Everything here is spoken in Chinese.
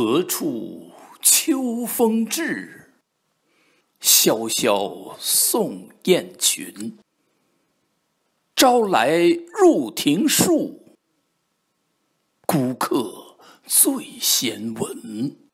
何处秋风至？萧萧送雁群。朝来入庭树，孤客最先闻。